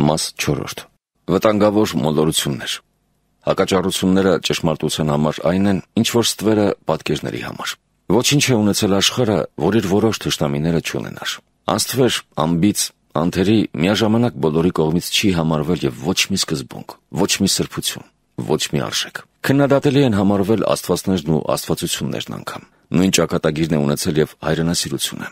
Մաս 4. Վտանգավոր մոլորություններ։ Հակաճառությունները ճշմարտության համար այն են, ինչ որ ստվերը պատկերների համար։ Ոչինչ է ունեցել աշխարհը, որ իր որոշ ճշտամիները չունենար։ Աստվեր, ամբից, անթերի միաժամանակ բոլորի կողմից չի համարվել եւ ոչ մի սկզբունք, ոչ մի սրբություն, ոչ մի արժեք։ Քննադատելի են համարվել աստվածներն ու աստվածություններն անգամ։ Նույն ճակատագիրն է ունեցել եւ հայրենասիրությունը։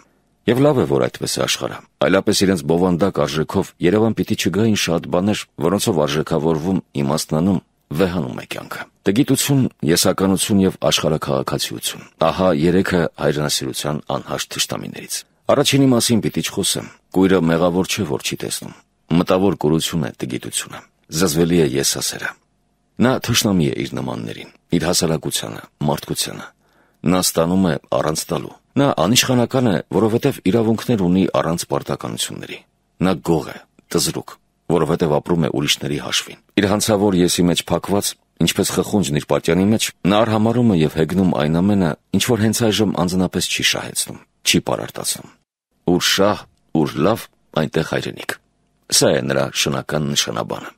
Եվ լավ է, որ այդպես է աշխարհը։ Այլապես իրենց բովանդակ արժեքով Երևան պիտի չգային շատ բաներ, որոնցով արժեքավորվում, իմաստնանում, վեհանում է կյանքը։ Տգիտություն, եսականություն եւ աշխարհակաղակացիություն։ Ահա երեքը հայրենասիրության անհաշտ թշնամիներից։ Առաջինի մասին պիտի չխոսեմ։ Կույրը մեղավոր չէ, որ չի տեսնում։ Մտավոր կորություն է տգիտությունը։ Զզվելի է եսասերը։ Նա թշնամի է իր նմաններին, իր հասարակությանը, մարդկությանը։ Նա ստանում է առանց տալու Նա անիշխանական է, որովհետև իրավունքներ ունի առանց պարտականությունների։ Նա գող է, տզրուկ, որովհետև ապրում է ուրիշների հաշվին։ Իր հանցավոր եսի մեջ փակված, ինչպես խխունջն իր պատյանի մեջ, նա արհամարում է եւ հեգնում այն ամենը, ինչ որ հենց այժմ անձնապես չի շահեցնում, չի պարարտացնում։ Ուր շահ, ուր լավ, այնտեղ հայրենիք։ Սա է նրա շնական նշանաբանը։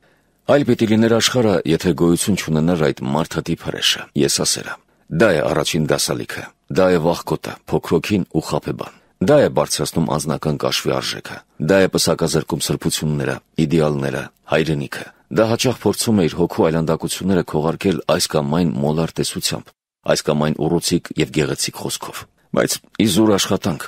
Այլ պիտի լիներ աշխարհը, եթե գոյություն չունենար այդ մարդատիփ հրեշը։ Ես ասերա Դա է առաջին դասալիքը։ Դա է վախկոտը, փոքրոքին ու խափեբան։ Դա է բարձրացնում անձնական կաշվի արժեքը։ Դա է պսակազրկում սրբությունները, իդեալները, հայրենիքը։ Դա հաճախ փորձում է իր հոգու այլանդակությունները քողարկել այս կամ այն մոլար տեսությամբ, այս կամ այն ուռուցիկ եւ գեղեցիկ խոսքով։ Բայց իզուր աշխատանք,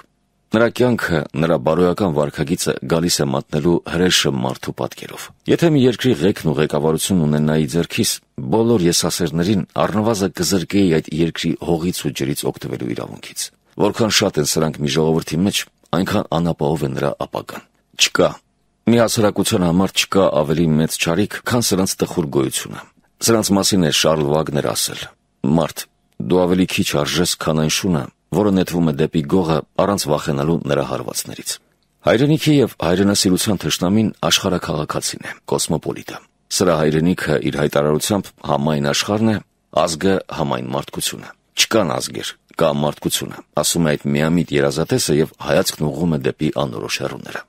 Նրա կյանքը, նրա բարոյական վարքագիծը գալիս է մատնելու հրեշը մարդու պատկերով։ Եթե մի երկրի ղեկն ու ղեկավարությունն ունենայի ձեռքիս, բոլոր եսասերներին առնվազն կզրկեի այդ երկրի հողից ու ջրից օգտվելու իրավունքից։ Որքան շատ են սրանք մի ժողովրդի մեջ, այնքան անապահով է նրա ապագան։ Չկա մի հասարակության համար չկա ավելի մեծ ճարիք, քան սրանց տխուր գոյությունը։ Սրանց մասին է Շարլ Վագներ ասել. «Մարդ, դու ավելի քիչ արժես, քան այն շունը, որը նետվում է դեպի գողը առանց վախենալու նրա հարվածներից։ Հայրենիքի եւ հայրենասիրության թշնամին աշխարհակաղակացին է, կոսմոպոլիտը։ Սրա հայրենիքը իր հայտարարությամբ համայն աշխարհն է, ազգը համայն մարդկությունը։ Չկան ազգեր, կա մարդկությունը, ասում է այդ միամիտ երազատեսը եւ հայացքն ուղղում է դեպի անորոշ հեռուները։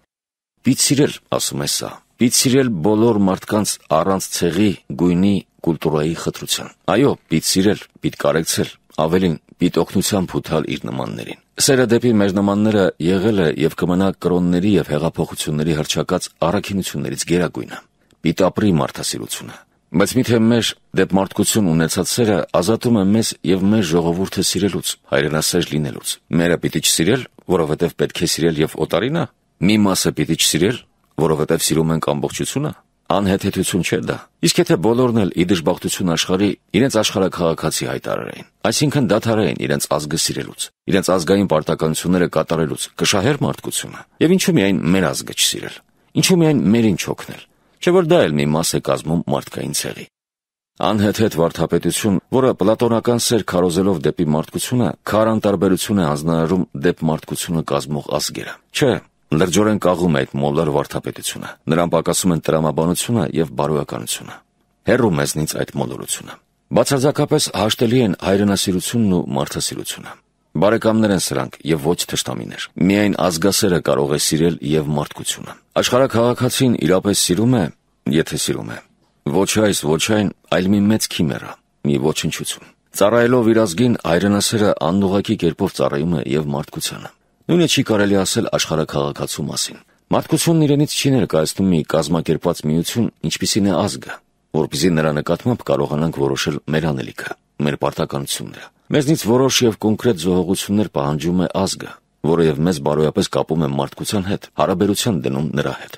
Պիտ սիրել, ասում է սա, Պիտ սիրել բոլոր մարդկանց առանց ցեղի, գույնի, կուլտուրայի խտրության։ Այո, պիտ սիրել, պիտ կարեկցել, Ավելին՝ պիտի օգնությամբ հութալ իր նմաններին։ Սերը դեպի մեր նմանները եղել է և կմնա կրոնների և հեղափոխությունների հռչակած առաքինություններից գերագույնը։ Պիտի ապրի մարդասիրությունը։ Բայց միթե մեր դեպ մարդկություն ունեցած սերը ազատում է մեզ և մեր ժողովուրդը սիրելուց, հայրենասեր լինելուց։ Մերը պիտի չսիրել, որովհետև պետք է սիրել և օտարինը։ Մի մասը պիտի չսիրել, որովհետև սիրում ենք ամբողջությունը անհեթեթություն չէ դա։ Իսկ եթե բոլորն էլ ի դժբախտություն աշխարհի իրենց աշխարհակղակացի հայտարարեին, այսինքն դադարեին իրենց ազգը սիրելուց, իրենց ազգային պարտականությունները կատարելուց, կշահեր մարդկությունը։ Եվ ինչու միայն մեր ազգը չսիրել։ Ինչու միայն մերին չօգնել։ Չէ որ դա էլ մի մաս է կազմում մարդկային ցեղի։ Անհեթեթ վարթապետություն, որը պլատոնական սեր քարոզելով դեպի մարդկությունը, քար անտարբերություն է անznարարում դեպ մարդկությունը կազմող ազգերը։ Չէ, Լրջորեն կաղում է այդ մոլար վարդապետությունը, նրան պակասում են տրամաբանությունը և բարոյականությունը։ Հեռու մեզնից այդ մոլորությունը։ Բացարձակապես հաշտելի են հայրենասիրությունն ու մարդասիրությունը։ Բարեկամներ են սրանք եւ ոչ թշտամիներ։ Միայն ազգասերը կարող է սիրել եւ մարդկությունը։ Աշխարհակաղաքացին իրապես սիրում է, եթե սիրում է։ Ոչ այս, ոչ այն, այլ մի մեծ քիմերա, մի ոչնչություն։ Ծառայելով իր ազգին, հայրենասերը աննուղակի կերպով ծառայում է եւ մարդկությանը։ Նույնը չի կարելի ասել աշխարհակաղակացու մասին։ Մարդկությունն իրենից չի ներկայացնում մի կազմակերպված միություն, ինչպիսին է ազգը, որբիզի նրա նկատմամբ կարողանանք որոշել մեր անելիքը, մեր պարտականությունը։ Մեզնից որոշ եւ կոնկրետ զողողություններ պահանջում է ազգը, որը եւ մեզ բարոյապես կապում է մարդկության հետ, հարաբերության դնում նրա հետ։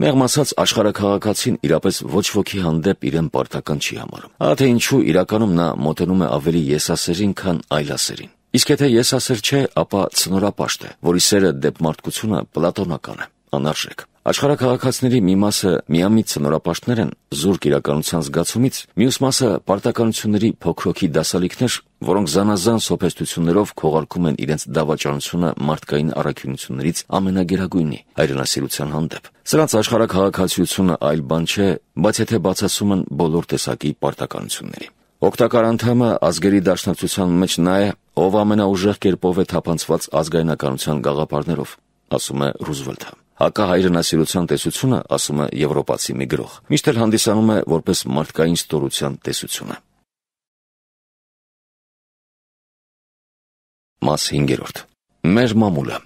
Մեղմ ասած աշխարհակաղակացին իրապես ոչ ոքի հանդեպ իրեն պարտական չի համարում։ Ահա թե ինչու իրականում նա մոտենում է ավելի եսասերին, քան այլասերին։ Իսկ եթե ես ասեր չէ, ապա ցնորապաշտ է, որի սերը դեպ մարդկությունը պլատոնական է, անարժեք։ Աշխարհակահաղացների մի մասը միամիտ ցնորապաշտներ են զուրկ իրականության զգացումից, մյուս մասը պարտականությունների փոքրոքի դասալիքներ, որոնք զանազան սոփեստություններով քողարկում են իրենց դավաճանությունը մարդկային առաքինություններից ամենագերագույնի հայրենասիրության հանդեպ։ Սրանց աշխարհակահաղացությունը այլ բան չէ, բայց եթե բացասում են բոլոր տեսակի պարտականությունների։ Օգտակար անդամը ազգերի դաշնակցության մեջ նա է, ով ամենաուժեղ կերպով է թափանցված ազգայնականության գաղափարներով, ասում է Ռուզվելթը։ Հակահայրենասիրության տեսությունը, ասում է եվրոպացի մի գրող, միշտ էլ հանդիսանում է որպես մարդկային ստորության տեսությունը։ Մաս 5-րդ։ Մեր մամուլը։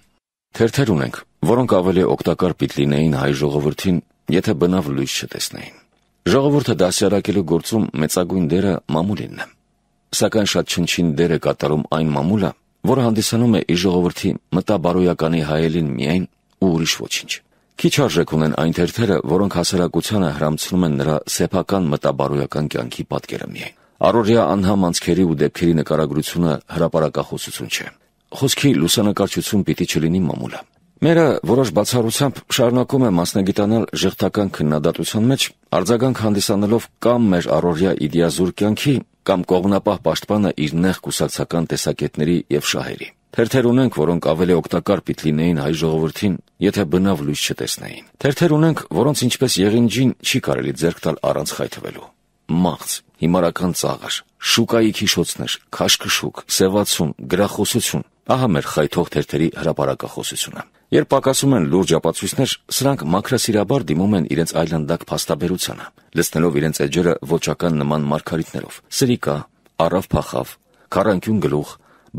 Թերթեր ունենք, որոնք ավելի օգտակար պիտ լինեին հայ ժողովրդին, եթե բնավ լույս չտեսնեին։ Ժողովուրդը դասյարակելու գործում մեծագույն դերը մամուլինն է սակայն շատ չնչին դեր է կատարում այն մամուլը, որը հանդիսանում է իր ժողովրդի մտաբարոյականի հայելին միայն ու ուրիշ ոչինչ։ Քիչ արժեք ունեն այն թերթերը, որոնք հասարակությանը հрамցնում են նրա սեփական մտաբարոյական կյանքի պատկերը միայն։ Առօրյա անհամ անցքերի ու դեպքերի նկարագրությունը հրապարակախոսություն չէ։ Խոսքի լուսանկարչություն պիտի չլինի մամուլը։ Մերը որոշ բացառությամբ շարունակում է մասնագիտանալ ժողտական քննադատության մեջ, արձագանք հանդիսանելով կամ մեր առօրյա իդեազուր կյանքի, կամ կողմնապահ պաշտպանը իր նեղ կուսակցական տեսակետների եւ շահերի։ Թերթեր ունենք, որոնք ավելի օգտակար պիտ լինեին հայ ժողովրդին, եթե բնավ լույս չտեսնեին։ Թերթեր ունենք, որոնց ինչպես եղինջին չի կարելի ձեռք տալ առանց խայթվելու։ Մաղց, հիմարական ծաղր, շուկայի քիշոցներ, քաշքշուկ, սևացում, գրախոսություն։ Ահա մեր խայթող թերթերի հրապարակախոսությունը։ Երբ պակասում են լուրջ ապացույցներ, սրանք մաքրասիրաբար դիմում են իրենց այլանդակ փաստաբերությանը, լցնելով իրենց էջերը ոչական նման մարգարիտներով՝ սրիկա, առավ փախավ, քառանկյուն գլուխ,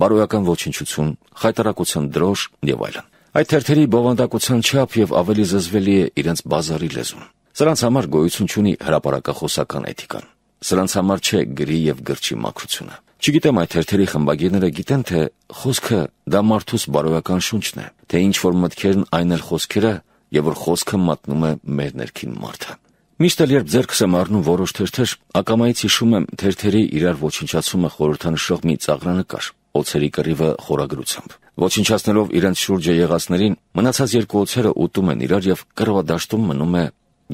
բարոյական ոչնչություն, խայտարակության դրոշ եւ այլն։ Այդ թերթերի բովանդակության չափ եւ ավելի զզվելի է իրենց բազարի լեզուն։ Սրանց համար գոյություն ունի հրաապարակախոսական էթիկան։ Սրանց համար չէ գրի եւ գրչի մաքրությունը։ Չգիտեմ այդ թերթերի խմբագիրները գիտեն, թե խոսքը դա մարդուս բարոյական շունչն է, թե ինչ որ մտքերն այն էլ խոսքերը եւ որ խոսքը մատնում է մեր ներքին մարդը։ Միշտ էլ երբ ձերքս եմ առնում որոշ թերթեր, ակամայից հիշում եմ թերթերի իրար ոչնչացումը խորհրդանշող մի ծաղրանկար, օցերի կռիվը խորագրությամբ։ Ոչնչացնելով իրենց շուրջը եղածներին, մնացած երկու օցերը ուտում են իրար եւ կռվադաշտում մնում է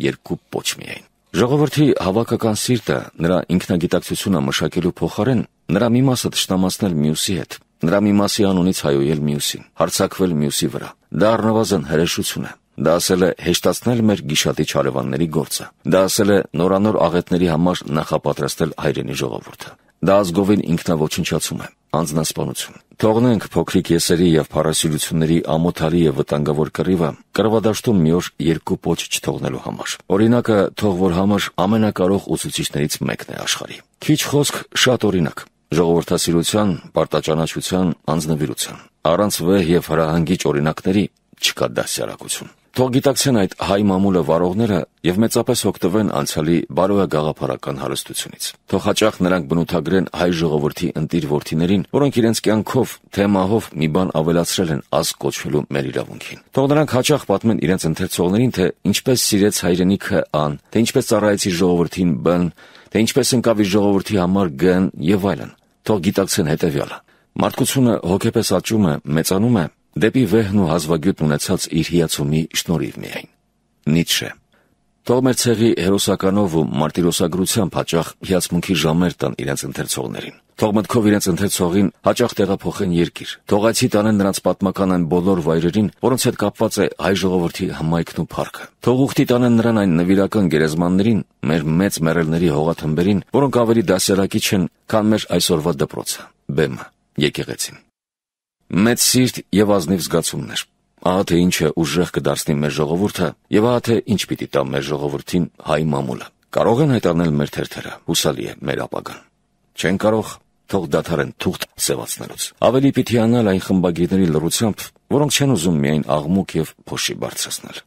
երկու պոչ միայն։ Ժողովրդի հավաքական սիրտը նրա ինքնագիտակցությունը մշակելու փոխարեն նրա մի մասը ճշտամացնել մյուսի հետ, նրա մի մասի անունից հայոյել մյուսին, հարցակվել մյուսի վրա։ Դա առնվազն հրեշություն է։ Դա ասել է հեշտացնել մեր գիշատի ճարևանների գործը։ Դա ասել է նորանոր աղետների համար նախապատրաստել հայրենի ժողովուրդը։ Դա ազգովին ինքնաոչնչացում է, անձնասպանություն։ Թողնենք փոքրիկ եսերի եւ փառասիրությունների ամոթալի եւ վտանգավոր կռիվը կռվադաշտում մի օր երկու փոչ չթողնելու համար։ Օրինակը թող որ համար ամենակարող ուսուցիչներից մեկն է աշխարհի։ Քիչ խոսք, շատ օրինակ։ Ժողովրդասիրության, պարտաճանաչության, անձնվիրության։ Առանց վեհ եւ հրահանգիչ օրինակների չկա դասյարակություն։ Թող գիտակցեն այդ հայ մամուլը վարողները եւ մեծապես օգտվեն անցյալի բարոյա գաղափարական հարստությունից։ Թող հաճախ նրանք բնութագրեն հայ ժողովրդի ընտիր ворթիներին, որոնք իրենց կյանքով, թե մահով մի բան ավելացրել են ազգ կոչվելու մեր իրավունքին։ Թող նրանք հաճախ պատմեն իրենց ընթերցողներին, թե ինչպես սիրեց հայրենիքը ան, թե ինչպես ծառայեցի ժողովրդին բն, թե ինչպես ընկավ իր ժողովրդի համար գն եւ այլն։ Թող գիտակցեն հետեւյալը։ Մարդկությունը հոգեպես աճում է, մեծանում է Դեպի վեհն ու հազվագյուտ ունեցած իր հիացումի շնորհիվ միայն։ Նիցշե Թող մեր ցեղի հերոսականով ու մարտիրոսագրությամբ հաճախ հիացմունքի ժամեր տան իրենց ընթերցողներին։ Թող մտքով իրենց ընթերցողին հաճախ տեղափոխեն երկիր։ Թող այցի տանեն նրանց պատմական այն բոլոր վայրերին, որոնց հետ կապված է հայ ժողովրդի հմայքն ու փառքը։ Թող ուխտի տանեն նրան այն նվիրական գերեզմաններին, մեր մեծ մեռելների հողաթմբերին, որոնք ավելի դասերակի չեն, քան մեր այսօրվա դպրոցը, բեմը, եկեղեցին մեծ սիրտ եւ ազնիվ զգացումներ։ Ահա թե ինչը ուժեղ կդարձնի մեր ժողովուրդը եւ ահա թե ինչ պիտի տա մեր ժողովրդին հայ մամուլը։ Կարող են հայտարնել մեր թերթերը, հուսալի է մեր ապագան։ Չեն կարող թող դադարեն թուղթ սևացնելուց։ Ավելի պիտի անալ այն խմբագիրների լրությամբ, որոնք չեն ուզում միայն աղմուկ եւ փոշի բարձրացնել։